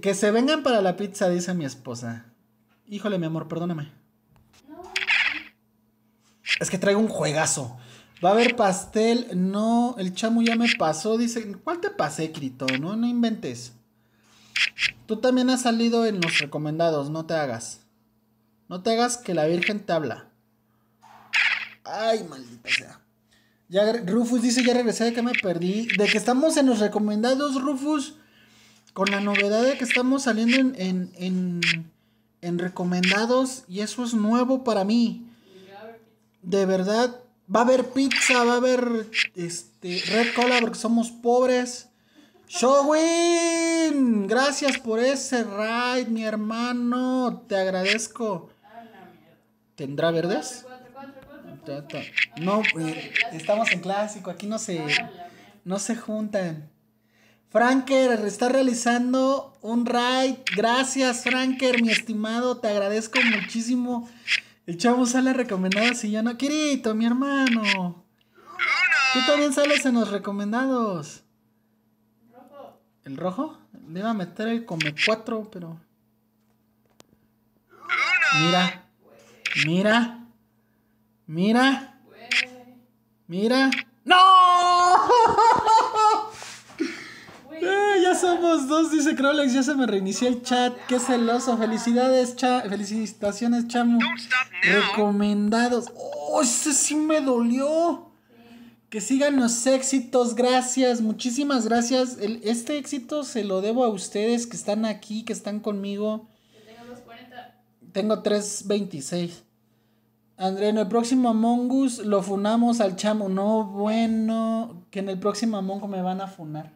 que, se vengan para la pizza, dice mi esposa. Híjole, mi amor, perdóname. Es que traigo un juegazo. Va a haber pastel. No, el chamo ya me pasó. Dice, ¿cuál te pasé, Crito? No, no inventes. Tú también has salido en los recomendados, no te hagas. No te hagas que la Virgen te habla. Ay, maldita sea. Ya, Rufus dice, ya regresé de que me perdí. De que estamos en los recomendados, Rufus con la novedad de que estamos saliendo en, recomendados y eso es nuevo para mí. De verdad, va a haber pizza, va a haber este, red cola porque somos pobres. Showin, gracias por ese ride, mi hermano. Te agradezco. ¿Tendrá verdes? No, eh, estamos en clásico, aquí no se, no se juntan. Franker está realizando un raid. Gracias, Franker, mi estimado. Te agradezco muchísimo. El chavo sale recomendado si yo no. querito, mi hermano. Tú también sales en los recomendados. Rojo. ¿El rojo? Le iba a meter el come 4, pero. Mira. Mira. Mira. Mira. ¡No! somos dos, dice Crowlex. Ya se me reinició el chat. Qué celoso. Felicidades, felicitaciones, chamo. Recomendados. Oh, ese sí me dolió. Que sigan los éxitos, gracias, muchísimas gracias. este éxito se lo debo a ustedes que están aquí, que están conmigo. Yo tengo 240. Tengo 326. André, en el próximo Among Us lo funamos al chamo. No, bueno, que en el próximo Among me van a funar.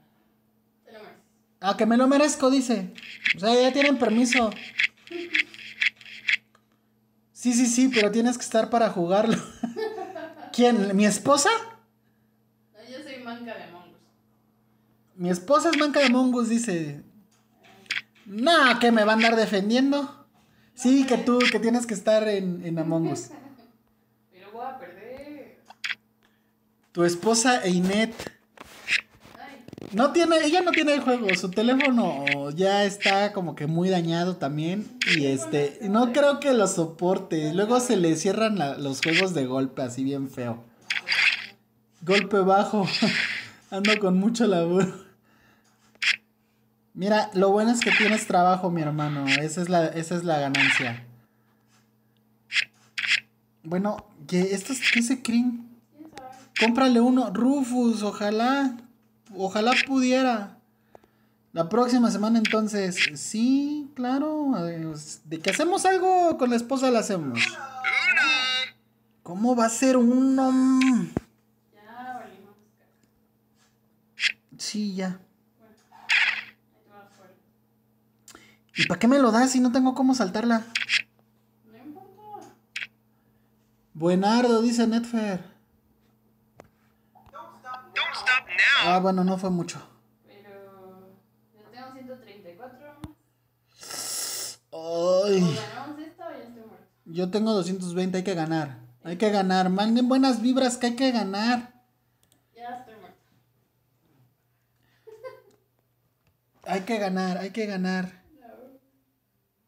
A que me lo merezco, dice. O sea, ya tienen permiso. Sí, sí, sí, pero tienes que estar para jugarlo. ¿Quién? ¿Mi esposa? yo soy manca de mongus. Mi esposa es manca de mongus, dice. No, que me va a andar defendiendo. Sí, que tú, que tienes que estar en, en Among Us. Pero voy a perder. Tu esposa e Inet no tiene, ella no tiene el juego, su teléfono ya está como que muy dañado también y este, no creo que lo soporte. Luego se le cierran los juegos de golpe así bien feo. Golpe bajo. Ando con mucho labor. Mira, lo bueno es que tienes trabajo, mi hermano. Esa es la, esa es la ganancia. Bueno, ¿qué, esto es, ¿qué se Cómprale uno. Rufus, ojalá ojalá pudiera. La próxima semana entonces, sí, claro. De que hacemos algo con la esposa la hacemos. ¿Cómo va a ser uno? Sí, ya. ¿Y para qué me lo das si no tengo cómo saltarla? No importa. Buenardo, dice Netfer. Ah, bueno, no fue mucho. Pero. Yo tengo 134 Ay. estoy muerto? Yo tengo 220, hay que ganar. Hay que ganar. Manden buenas vibras que hay que ganar. Ya estoy muerto. Hay que ganar, hay que ganar.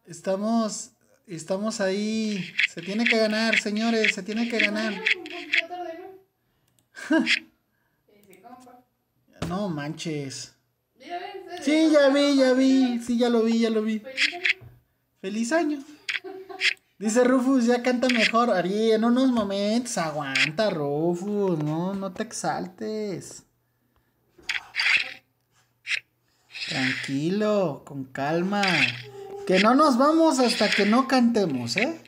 Estamos. Estamos ahí. Se tiene que ganar, señores. Se tiene que ganar. No manches. Sí, eh, ya vi, ya vi. Sí, ya lo vi, ya lo vi. Feliz año. Feliz año. Dice Rufus, ya canta mejor. Ari, en unos momentos, aguanta, Rufus. No, no te exaltes. Tranquilo, con calma. Que no nos vamos hasta que no cantemos, ¿eh?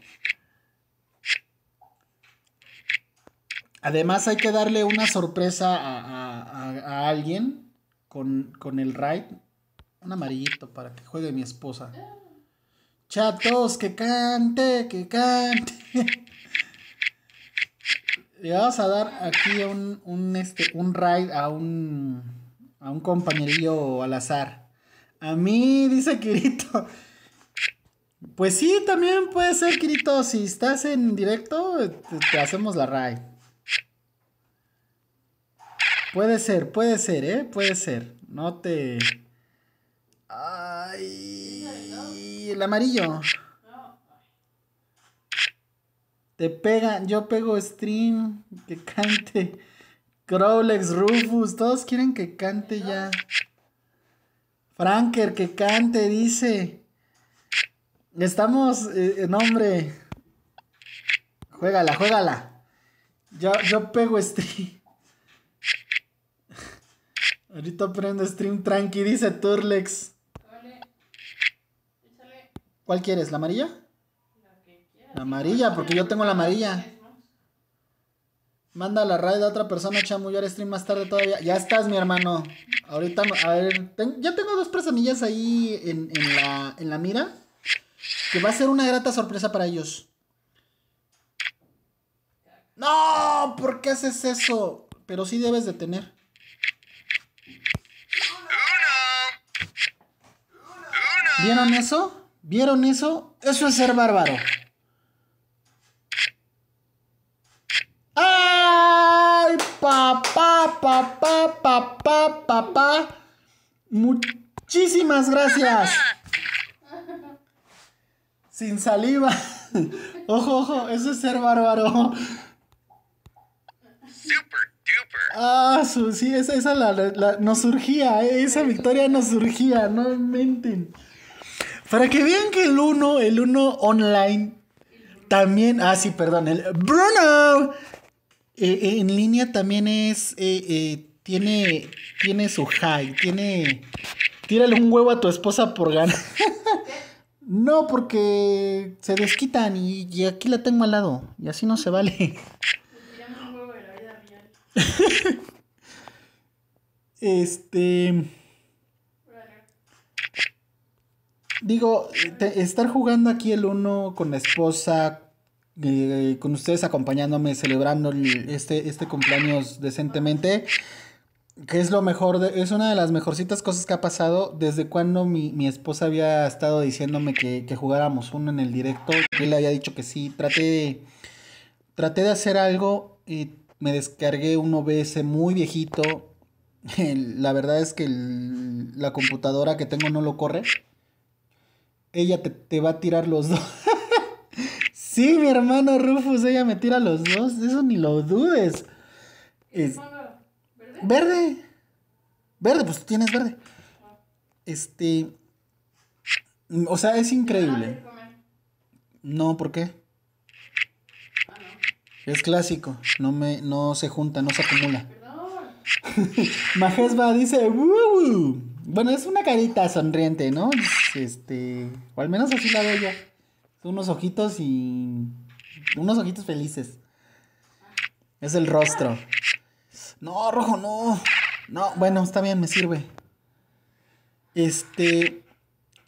Además hay que darle una sorpresa a, alguien con, el ride. Un amarillito para que juegue mi esposa. Chatos, que cante, que cante. Le vamos a dar aquí un, un, este, raid a un, a un compañerillo al azar. A mí, dice Kirito. Pues sí, también puede ser, Kirito. Si estás en directo, te, hacemos la ride. Puede ser, puede ser, ¿eh? Puede ser. No te. Ay. El amarillo. Te pegan, yo pego stream, que cante. Crowlex, Rufus, todos quieren que cante ya. Franker, que cante, dice. Estamos, eh, no hombre. Juégala, juégala. Yo, yo pego stream. Ahorita prendo stream tranqui, dice Turlex. ¿Cuál quieres? ¿La amarilla? La que quieras. La amarilla, porque yo tengo la amarilla. Manda la radio a otra persona, chamo. Yo haré stream más tarde todavía. Ya estás, mi hermano. Ahorita, a ver, ya tengo dos presamillas ahí en, la, en la mira. Que va a ser una grata sorpresa para ellos. No, ¿por qué haces eso? Pero sí debes de tener. ¿Vieron eso? ¿Vieron eso? Eso es ser bárbaro. ¡Ay, papá, papá, papá, papá! Muchísimas gracias. Sin saliva. Ojo, ojo, eso es ser bárbaro. Super duper. Ah, sí, esa, la, nos surgía, eh, esa victoria nos surgía, no menten. Para que vean que el uno, el uno online, también, ah, sí, perdón, el Bruno eh, eh, en línea también es, eh, tiene, tiene su high, tiene, tírale un huevo a tu esposa por ganar. no, porque se desquitan y, aquí la tengo al lado y así no se vale. este... Digo, estar jugando aquí el uno con la esposa, eh, con ustedes acompañándome, celebrando este, este cumpleaños decentemente, que es lo mejor, es una de las mejorcitas cosas que ha pasado desde cuando mi, esposa había estado diciéndome que, jugáramos uno en el directo. Yo le había dicho que sí, traté de, traté de hacer algo y me descargué un OBS muy viejito. la verdad es que la computadora que tengo no lo corre ella te, va a tirar los dos. sí, mi hermano Rufus, ella me tira los dos. Eso ni lo dudes. Es... ¿Verde? verde. pues tú tienes verde. Este. O sea, es increíble. Ah, no, ¿por qué? Ah, es clásico. No me, no se junta, no se acumula. Majesba dice. Bueno, es una carita sonriente, ¿no? Este, o al menos así la veo yo. Unos ojitos y unos ojitos felices. Es el rostro. No, rojo, no. No, bueno, está bien, me sirve. Este.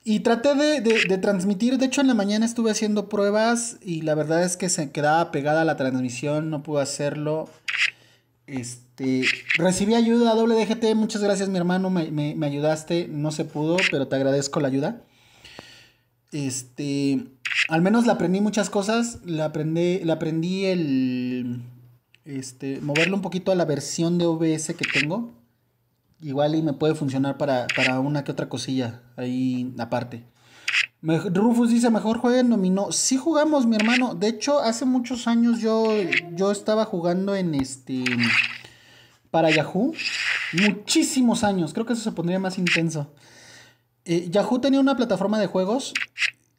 Y traté de, de, transmitir. De hecho, en la mañana estuve haciendo pruebas y la verdad es que se quedaba pegada la transmisión. No pude hacerlo. Este, recibí ayuda, doble DGT, muchas gracias mi hermano, me, ayudaste, no se pudo, pero te agradezco la ayuda. Este, al menos le aprendí muchas cosas, la aprendí, aprendí el, este, moverle un poquito a la versión de OBS que tengo. Igual y me puede funcionar para, para una que otra cosilla ahí aparte. Rufus dice, mejor jueguen dominó. Sí jugamos, mi hermano. De hecho, hace muchos años yo, yo estaba jugando en este... Para Yahoo. Muchísimos años. Creo que eso se pondría más intenso. Eh, Yahoo tenía una plataforma de juegos.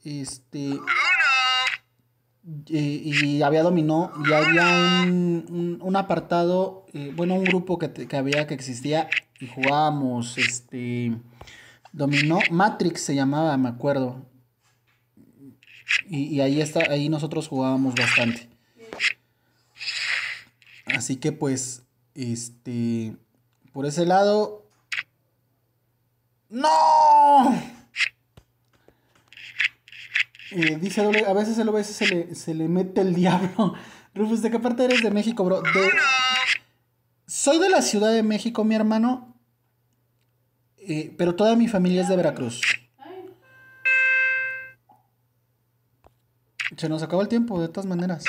Este... y había dominó, y había un, un, apartado, eh, bueno, un grupo que, que, había que existía y jugábamos, este, Dominó, Matrix se llamaba, me acuerdo. Y, ahí, está, ahí nosotros jugábamos bastante. Así que pues, este, por ese lado... ¡No! Eh, dice a veces el OBS se le, mete el diablo. Rufus, ¿de qué parte eres de México, bro? Soy de la Ciudad de México, mi hermano. Eh, pero toda mi familia es de Veracruz. Se nos acabó el tiempo, de todas maneras.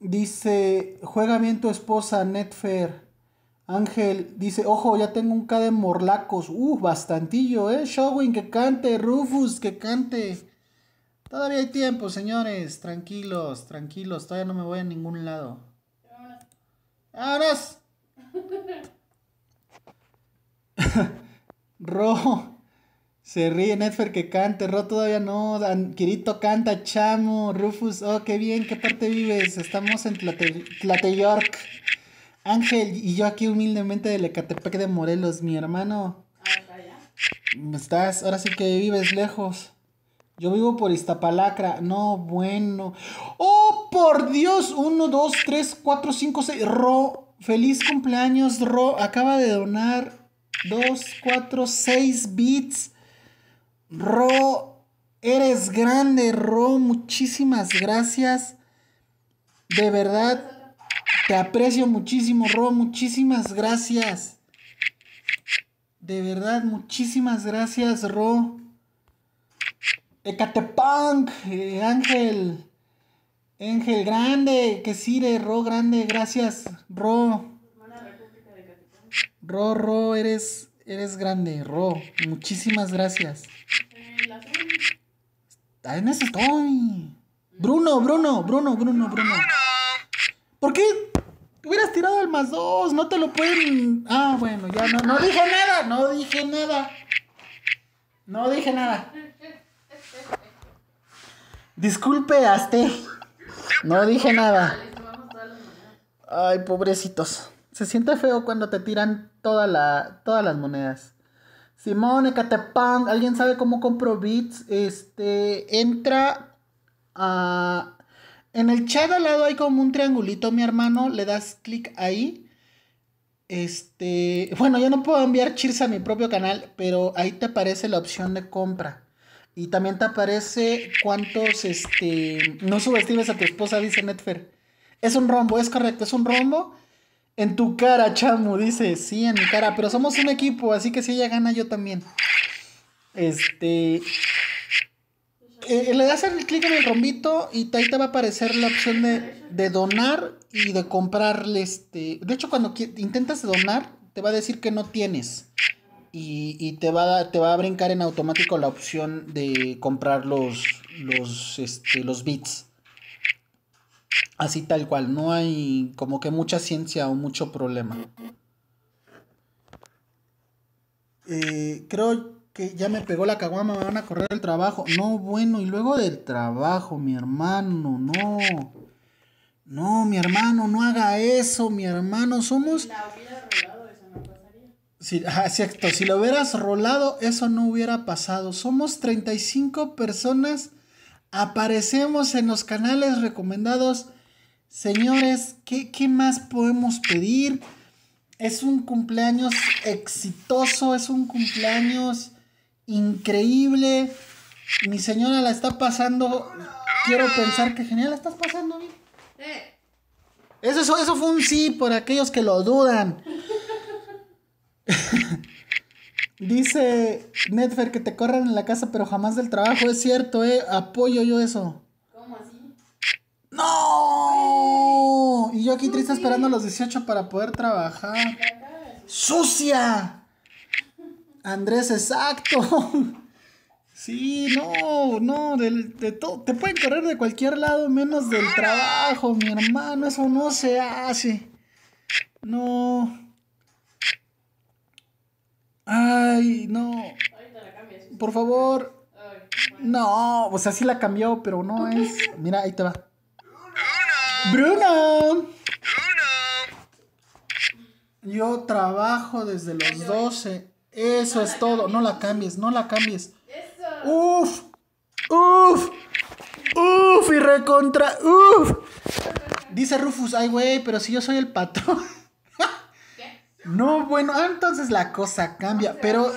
Dice, juega bien tu esposa, Netfair. Ángel dice, ojo, ya tengo un K de morlacos. Uh, bastantillo, ¿eh? Showing, que cante. Rufus, que cante. Todavía hay tiempo, señores. Tranquilos, tranquilos. Todavía no me voy a ningún lado. ahora Ro. Se ríe Netfer que cante, Ro todavía no, Dan, canta, Chamo, Rufus, oh, qué bien, qué parte vives, estamos en Tlateyork. Ángel, y yo aquí humildemente del Ecatepec de Morelos, mi hermano. Estás, ahora sí que vives lejos. Yo vivo por Iztapalacra. No, bueno. ¡Oh, por Dios! Uno, dos, tres, cuatro, cinco, seis. Ro. Feliz cumpleaños, Ro. Acaba de donar 2, 4, 6 bits. Ro, eres grande, Ro. Muchísimas gracias. De verdad, te aprecio muchísimo, Ro. Muchísimas gracias. De verdad, muchísimas gracias, Ro. Ecatepunk, eh, Ángel. Ángel Grande, que sire, Ro Grande, gracias, Ro. Ro, Ro, eres, eres grande, Ro. Muchísimas gracias. En eso estoy. Bruno, Bruno, Bruno, Bruno, Bruno. ¿Por qué hubieras tirado el más dos? No te lo pueden. Ah, bueno, ya no, no dije nada, no dije nada. No dije nada. Disculpe, Aste. No dije nada. Ay, pobrecitos. Se siente feo cuando te tiran toda la, todas las monedas. Simón, pan ¿alguien sabe cómo compro bits? Este, entra a... En el chat al lado hay como un triangulito, mi hermano. Le das clic ahí. Este, bueno, yo no puedo enviar cheers a mi propio canal, pero ahí te aparece la opción de compra. Y también te aparece cuántos, este, no subestimes a tu esposa, dice Netfer. Es un rombo, es correcto, es un rombo. En tu cara, chamo, dice, sí, en mi cara, pero somos un equipo, así que si ella gana, yo también. Este... Eh, le das el clic en el rombito y ahí te va a aparecer la opción de, de donar y de comprarle este... De hecho, cuando intentas donar, te va a decir que no tienes y, te, va a, te va a brincar en automático la opción de comprar los, los, este, los bits. Así tal cual, no hay como que mucha ciencia o mucho problema. Eh, creo que ya me pegó la caguama, me van a correr el trabajo. No, bueno, y luego del trabajo, mi hermano, no. No, mi hermano, no haga eso, mi hermano, somos... Si lo hubieras rolado, eso no hubiera pasado. Somos 35 personas. Aparecemos en los canales recomendados. Señores, ¿qué, más podemos pedir? Es un cumpleaños exitoso, es un cumpleaños increíble. Mi señora la está pasando. Quiero pensar que genial la estás pasando eh. eso, eso fue un sí por aquellos que lo dudan. Dice Netfer que te corran en la casa, pero jamás del trabajo. Es cierto, eh. Apoyo yo eso. ¿Cómo así? ¡No! Y yo aquí triste esperando los 18 para poder trabajar. ¡Sucia! Andrés, exacto. Sí, no, no, de todo. Te pueden correr de cualquier lado menos del trabajo, mi hermano. Eso no se hace. No. Ay, no. Por favor. No, o sea, sí la cambió, pero no es. Mira, ahí te va. Bruno. Bruno. Yo trabajo desde los 12. Eso es todo. No la cambies, no la cambies. Eso. Uf. Uf. Uf y recontra. Uf. Dice Rufus, ay, güey, pero si yo soy el patrón. No, bueno, ah, entonces la cosa cambia, pero,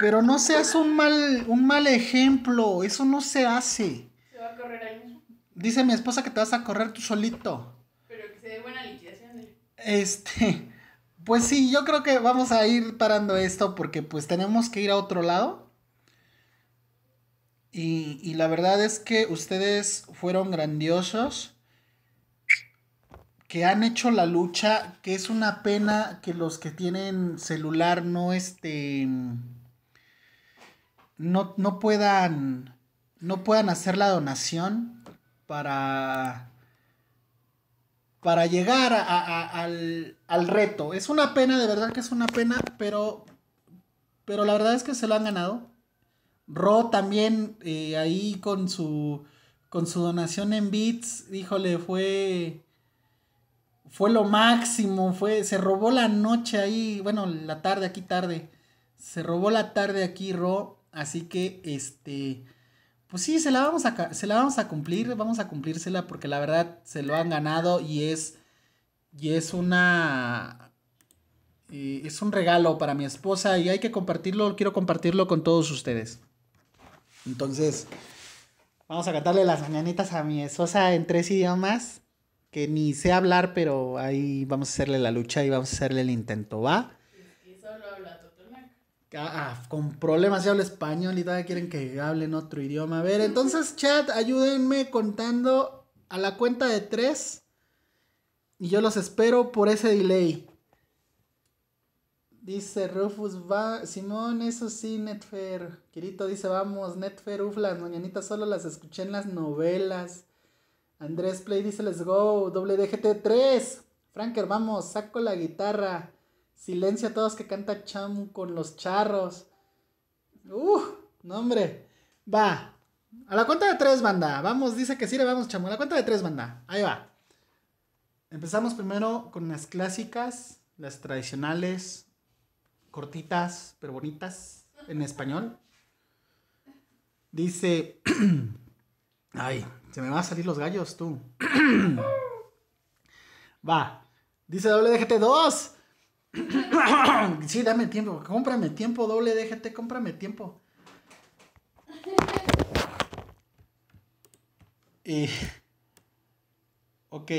pero, no seas un mal, un mal ejemplo, eso no se hace. Se va a correr ahí Dice mi esposa que te vas a correr tú solito. Pero que se dé buena liquidación. ¿eh? Este, pues sí, yo creo que vamos a ir parando esto porque pues tenemos que ir a otro lado. Y, y la verdad es que ustedes fueron grandiosos que han hecho la lucha, que es una pena que los que tienen celular no este no, puedan no puedan hacer la donación para para llegar al, reto. Es una pena, de verdad que es una pena, pero, pero la verdad es que se lo han ganado. Ro también eh, ahí con su, con su donación en bits, híjole, fue, fue lo máximo, fue, se robó la noche ahí, bueno, la tarde, aquí tarde, se robó la tarde aquí Ro, así que, este, pues sí, se la vamos a, se la vamos a cumplir, vamos a cumplírsela porque la verdad se lo han ganado y es, y es una, eh, es un regalo para mi esposa y hay que compartirlo, quiero compartirlo con todos ustedes. Entonces, vamos a cantarle las mañanitas a mi esposa en tres idiomas que ni sé hablar, pero ahí vamos a hacerle la lucha y vamos a hacerle el intento, ¿va? Ah, ah, con problemas ya habla español y todavía quieren que hable en otro idioma. A ver, entonces, chat, ayúdenme contando a la cuenta de tres. Y yo los espero por ese delay. Dice Rufus, va, Simón, eso sí, Netfer. querito dice, vamos, Netfer, uf, las mañanitas solo las escuché en las novelas. Andrés Play dice, let's go, WDGT3. Franker, vamos, saco la guitarra. Silencio a todos que canta Cham con los charros. Uh, no hombre. Va. A la cuenta de tres, banda. Vamos, dice que sí, le vamos, chamo. A la cuenta de tres, banda. Ahí va. Empezamos primero con las clásicas, las tradicionales, cortitas, pero bonitas, en español. Dice... Ay, se me van a salir los gallos, tú. Va. Dice doble WDGT2. sí, dame tiempo. Cómprame tiempo, doble WDGT, cómprame tiempo. Y ok.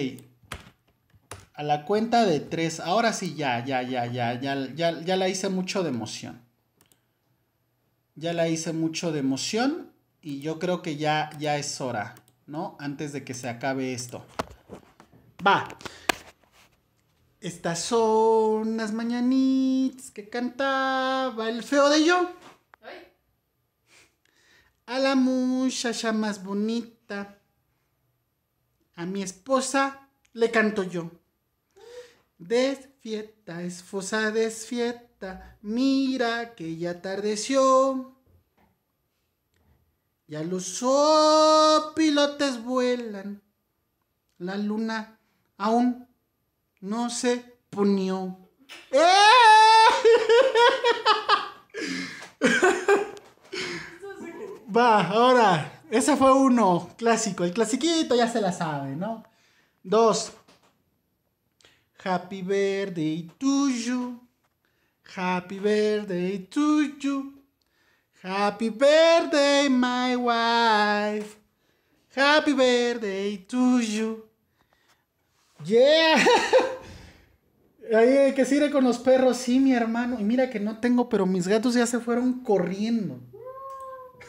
A la cuenta de tres. Ahora sí, ya, ya, ya, ya, ya, ya, ya la hice mucho de emoción. Ya la hice mucho de emoción y yo creo que ya, ya es hora. ¿no? Antes de que se acabe esto. Va. Estas son las mañanitas que cantaba el feo de yo. A la muchacha más bonita, a mi esposa le canto yo. Desfieta, esposa, desfieta, mira que ya atardeció. Ya los pilotes vuelan. La luna aún no se ponió. ¡Eh! Va, ahora. Ese fue uno, clásico. El clasiquito ya se la sabe, ¿no? Dos. Happy birthday to you. Happy birthday to you. Happy birthday, my wife. Happy birthday to you. Yeah. Ahí eh, que sirve con los perros, sí, mi hermano. Y mira que no tengo, pero mis gatos ya se fueron corriendo.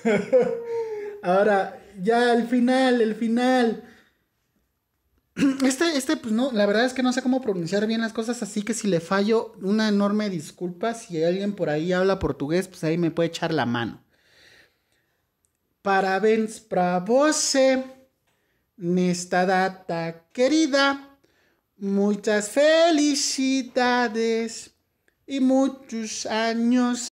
Ahora, ya el final, el final. Este, este, pues no, la verdad es que no sé cómo pronunciar bien las cosas, así que si le fallo, una enorme disculpa. Si alguien por ahí habla portugués, pues ahí me puede echar la mano. Parabéns para você, nesta data querida. Muchas felicidades y muchos años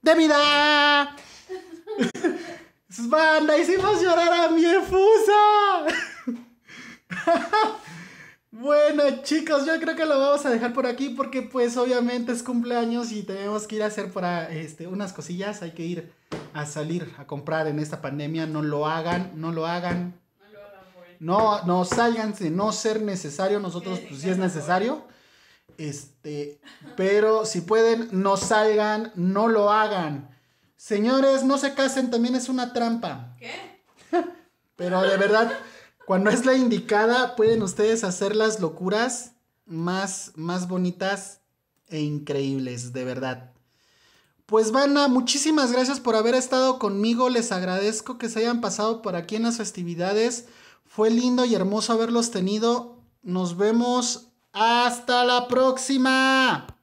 de vida. Banda, hicimos llorar a mi efusa. bueno, chicos, yo creo que lo vamos a dejar por aquí porque pues obviamente es cumpleaños y tenemos que ir a hacer para este unas cosillas, hay que ir a salir a comprar en esta pandemia, no lo hagan, no lo hagan. No, no salgan de no ser necesario, nosotros pues sí es necesario. Este, pero si pueden, no salgan, no lo hagan. Señores, no se casen, también es una trampa. ¿Qué? pero de verdad cuando es la indicada, pueden ustedes hacer las locuras más, más bonitas e increíbles, de verdad. Pues Vanna, muchísimas gracias por haber estado conmigo. Les agradezco que se hayan pasado por aquí en las festividades. Fue lindo y hermoso haberlos tenido. Nos vemos. Hasta la próxima.